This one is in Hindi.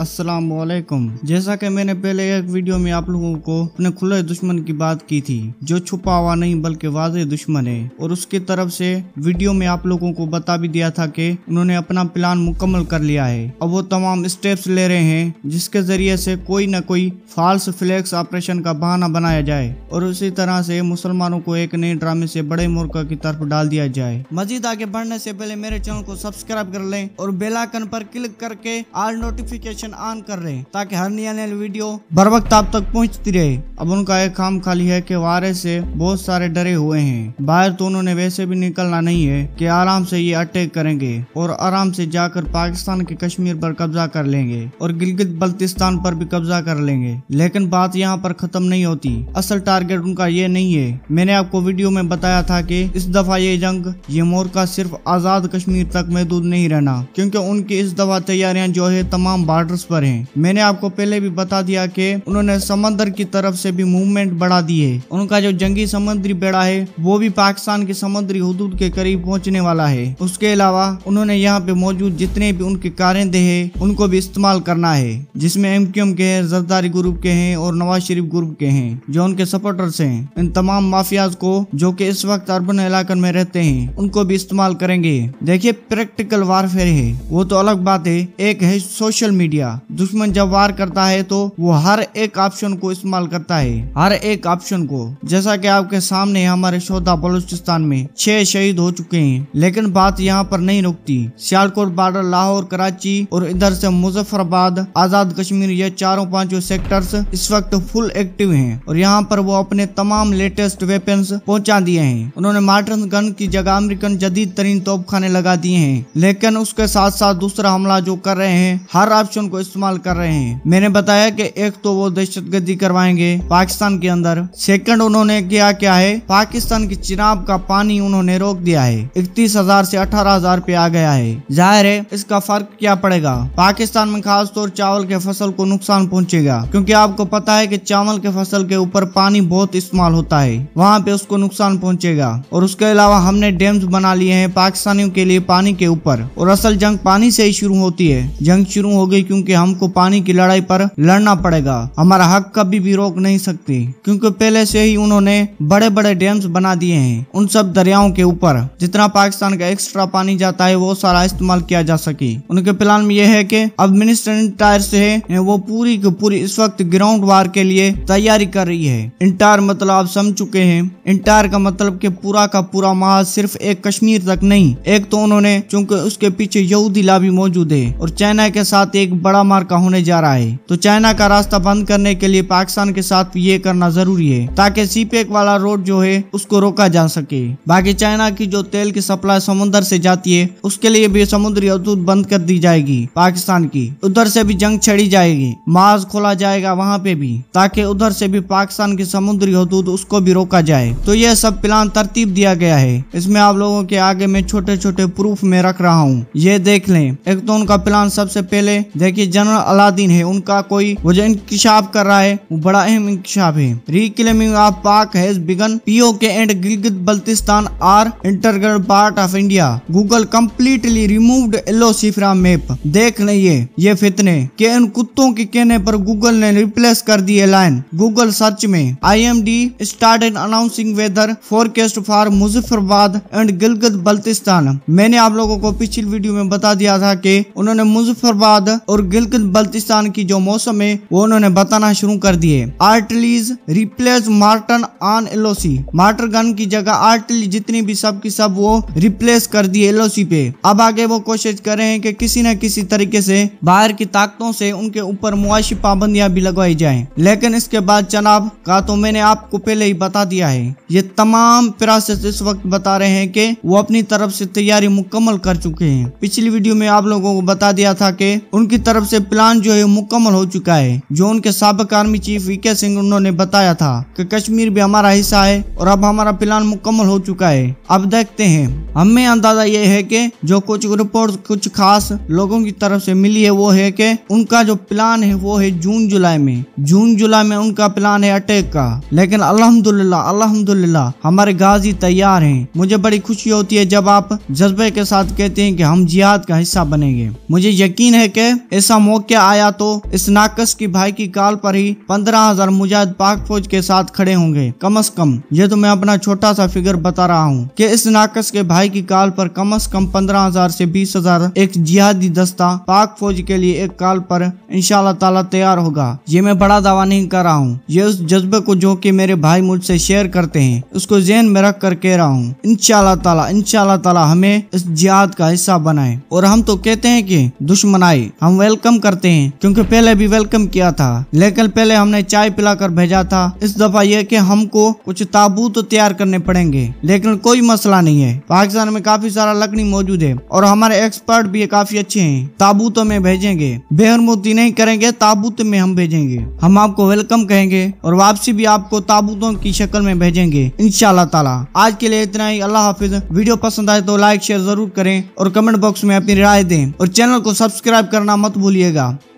अस्सलाम वालेकुम जैसा कि मैंने पहले एक वीडियो में आप लोगों को अपने खुले दुश्मन की बात की थी जो छुपा हुआ नहीं बल्कि वाजे दुश्मन है और उसकी तरफ से वीडियो में आप लोगों को बता भी दिया था कि उन्होंने अपना प्लान मुकम्मल कर लिया है अब वो तमाम स्टेप्स ले रहे हैं जिसके जरिए से कोई न कोई फॉल्स फ्लैक्स ऑपरेशन का बहाना बनाया जाए और उसी तरह से मुसलमानों को एक नए ड्रामे से बड़े मुर्गा की तरफ डाल दिया जाए मजीद आगे बढ़ने से पहले मेरे चैनल को सब्सक्राइब कर लें और बेलाइकन पर क्लिक करके आल नोटिफिकेशन ऑन कर रहे ताकि हर नया वीडियो बर वक्त आप तक पहुँचती रहे अब उनका एक काम खाली है की वारे से बहुत सारे डरे हुए हैं बाहर तो उन्होंने वैसे भी निकलना नहीं है की आराम से ये अटैक करेंगे और आराम से जाकर पाकिस्तान के कश्मीर पर कब्जा कर लेंगे और गिलगित बल्तिस्तान पर भी कब्जा कर लेंगे लेकिन बात यहाँ पर खत्म नहीं होती असल टारगेट उनका ये नहीं है मैंने आपको वीडियो में बताया था कि इस दफा ये जंग ये मोर्चा सिर्फ आजाद कश्मीर तक महदूद नहीं रहना क्योंकि उनकी इस दफा तैयारियां जो है तमाम बॉर्डर्स पर हैं मैंने आपको पहले भी बता दिया कि उन्होंने समंदर की तरफ से भी मूवमेंट बढ़ा दी है उनका जो जंगी समुद्री बेड़ा है वो भी पाकिस्तान के समुद्री हदूद के करीब पहुँचने वाला है उसके अलावा उन्होंने यहाँ पे मौजूद जितने भी उनके कारिंदे है उनको भी इस्तेमाल करना है जिसमे एम क्यू एम के है जरदारी ग्रुप के हैं और नवाज शरीफ ग्रुप के हैं जो उनके सपोर्टर्स हैं इन तमाम माफियाज को जो कि इस वक्त अर्बन इलाकन में रहते हैं उनको भी इस्तेमाल करेंगे देखिए प्रैक्टिकल वारफेयर है वो तो अलग बात है एक है सोशल मीडिया दुश्मन जब वार करता है तो वो हर एक ऑप्शन को इस्तेमाल करता है हर एक ऑप्शन को जैसा कि आपके सामने हमारे शोधा बलूचिस्तान में छह शहीद हो चुके हैं लेकिन बात यहाँ पर नहीं रुकती सियालकोट बॉर्डर लाहौर कराची और इधर से मुजफ्फराबाद आजाद कश्मीर ये चारों पांचों सेक्टर्स इस वक्त फुल एक्टिव हैं और यहाँ पर वो अपने तमाम लेटेस्ट वेपन पहुँचा दिए हैं उन्होंने मार्टन गन की जगह अमेरिकन जदीद तरीन तोपखाने लगा दिए हैं लेकिन उसके साथ साथ दूसरा हमला जो कर रहे हैं हर ऑप्शन को इस्तेमाल कर रहे हैं मैंने बताया कि एक तो वो दहशत गर्दी करवाएंगे पाकिस्तान के अंदर सेकंड उन्होंने किया क्या है पाकिस्तान की चिनाब का पानी उन्होंने रोक दिया है इकतीस हजार ऐसी अठारह हजार पे आ गया है जाहिर है इसका फर्क क्या पड़ेगा पाकिस्तान में खास तौर चावल के फसल को नुकसान पहुँचेगा क्यूँकी आपको पता है की चावल के फसल के ऊपर पानी बहुत इस्तेमाल होता है वहाँ पे उसको नुकसान पहुँचेगा और उसके अलावा हमने डैम्स बना लिए हैं पाकिस्तानियों के लिए पानी के ऊपर और असल जंग पानी से ही शुरू होती है जंग शुरू हो गई क्योंकि हमको पानी की लड़ाई पर लड़ना पड़ेगा हमारा हक कभी भी रोक नहीं सकते क्योंकि पहले से ही उन्होंने बड़े बड़े डैम्स बना दिए हैं उन सब दरियाओं के ऊपर जितना पाकिस्तान का एक्स्ट्रा पानी जाता है वो सारा इस्तेमाल किया जा सके उनके प्लान में यह है की अब मिनिस्टर इंटायर से वो पूरी की पूरी इस वक्त ग्राउंड वार के लिए तैयारी कर रही है इंटायर मतलब आप समझ चुके हैं इंटायर का मतलब के पूरा का पूरा महाज सिर्फ एक कश्मीर तक नहीं एक तो उन्होंने चूंकि उसके पीछे यहूदी लाभी मौजूद है और चाइना के साथ एक बड़ा मार्का होने जा रहा है तो चाइना का रास्ता बंद करने के लिए पाकिस्तान के साथ ये करना जरूरी है ताकि सी वाला रोड जो है उसको रोका जा सके बाकी चाइना की जो तेल की सप्लाई समुद्र ऐसी जाती है उसके लिए भी समुद्री अवधूत बंद कर दी जाएगी पाकिस्तान की उधर से भी जंग छड़ी जाएगी माज खोला जाएगा वहाँ पे भी ताकि उधर से भी पाकिस्तान की समुद्री हदूद उसको भी रोका जाए तो यह सब प्लान तरतीब दिया गया है इसमें आप लोगों के आगे मैं छोटे छोटे प्रूफ में रख रहा हूँ ये देख लें एक तो उनका प्लान सबसे पहले देखिए जनरल अलादीन है उनका कोई वो जो इंकशाफ कर रहा है वो बड़ा अहम इंकशाफ है reclaiming of Pak has begun P O K and Gilgit Baltistan are integral part of India Google completely removed एलो सिफरा मैप देख लिए ये फितने के इन कुत्तों के कहने पर गूगल ने रिप्लेस कर दिए लाइन गूगल सर्च में I M D start in announcing weather forecast for Muzaffarabad and Gilgit Baltistan मैंने आप लोगों को पिछली वीडियो में बता दिया था कि उन्होंने मुजफ्फर बाद और गिलगित बल्तिस्तान की जो मौसम है वो उन्होंने बताना शुरू कर दिए artilleries replace mortar on LOC mortar gun की जगह आर्टली जितनी भी सब की सब वो रिप्लेस कर दिए एलओसी पे अब आगे वो कोशिश कर रहे हैं कि किसी न किसी तरीके से बाहर की ताकतों से उनके ऊपर मुआशी पाबंदियां भी लगवाई जाए लेकिन इसके बाद जनाब का तो मैंने आपको पहले ही बता दिया है ये तमाम प्रोसेस इस वक्त बता रहे हैं कि वो अपनी तरफ से तैयारी मुकम्मल कर चुके हैं पिछली वीडियो में आप लोगों को बता दिया था कि करके उनकी तरफ से प्लान जो है मुकम्मल हो चुका है जो उनके सबक आर्मी चीफ वी के सिंह उन्होंने बताया था कि कश्मीर भी हमारा हिस्सा है और अब हमारा प्लान मुकम्मल हो चुका है अब देखते हैं हमें अंदाजा ये है कि जो कुछ रिपोर्ट कुछ खास लोगों की तरफ से मिली है वो है कि उनका जो प्लान है वो है जून जुलाई में जून जुलाई में उनका प्लान है अटैक का लेकिन अलहमदुल्ला अलहमदुल्ला हमारे गाजी तैयार हैं मुझे बड़ी खुशी होती है जब आप जज्बे के साथ कहते हैं कि हम जिहाद का हिस्सा बनेंगे मुझे यकीन है कि ऐसा मौका आया तो इस नाकस की भाई की काल पर ही पंद्रह हजार मुजाहिद पाक फौज के साथ खड़े होंगे कम अज कम ये तो मैं अपना छोटा सा फिगर बता रहा हूँ कि इस नाकस के भाई की काल पर कम अज कम पंद्रह हजार ऐसी बीस हजार एक जिहादी दस्ता पाक फौज के लिए एक काल पर इनशाला ताला तैयार होगा ये मैं बड़ा दावा नहीं कर रहा हूँ ये उस जज्बे को जो की मेरे भाई मुझसे शेयर करते हैं उसको जेन में रख कर कह रहा हूँ इनशाला ताला इनशाला ताला हमें इस जिहाद का हिस्सा बनाए और हम तो कहते हैं की दुश्मन मनाए हम वेलकम करते हैं क्योंकि पहले भी वेलकम किया था लेकिन पहले हमने चाय पिलाकर भेजा था इस दफा ये कि हमको कुछ ताबूत तो तैयार करने पड़ेंगे लेकिन कोई मसला नहीं है पाकिस्तान में काफी सारा लकड़ी मौजूद है और हमारे एक्सपर्ट भी काफी अच्छे है ताबूतों में भेजेंगे बेहरमूती नहीं करेंगे ताबूत में हम भेजेंगे हम आपको वेलकम कहेंगे और वापसी भी आपको ताबूतों की शक्ल में भेजेंगे इनशाला ताला आज के लिए इतना ही अल्लाह हाफिज वीडियो पसंद आए तो लाइक शेयर जरूर करें और कमेंट बॉक्स में अपनी राय दें और चैनल को सब्सक्राइब सब्सक्राइब करना मत भूलिएगा